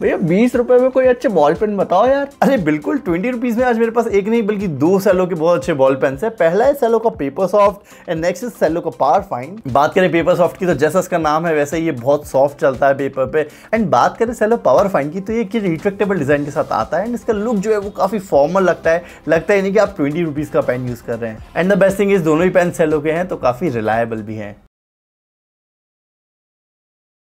भैया बीस रुपए में कोई अच्छे बॉल पेन बताओ यार अरे बिल्कुल ट्वेंटी रुपीज में आज मेरे पास एक नहीं बल्कि दो सेलो के बहुत अच्छे बॉल पेन है पहला है सेलो का paper soft and next is Cello का पावर फाइन बात करें पेपर सॉफ्ट की तो जैसा इसका नाम है वैसे ये बहुत सॉफ्ट चलता है पेपर पे एंड बात करें सेलो पावर फाइन की तो ये रिट्रेक्टेबल डिजाइन के साथ आता है एंड इसका लुक जो है वो काफी फॉर्मल लगता है लगता है नहीं कि आप ट्वेंटी रुपीज का पेन यूज कर रहे हैं एंड द बेस्ट थिंग इस दोनों ही पेन सेलो के हैं तो काफी रिलायबल भी है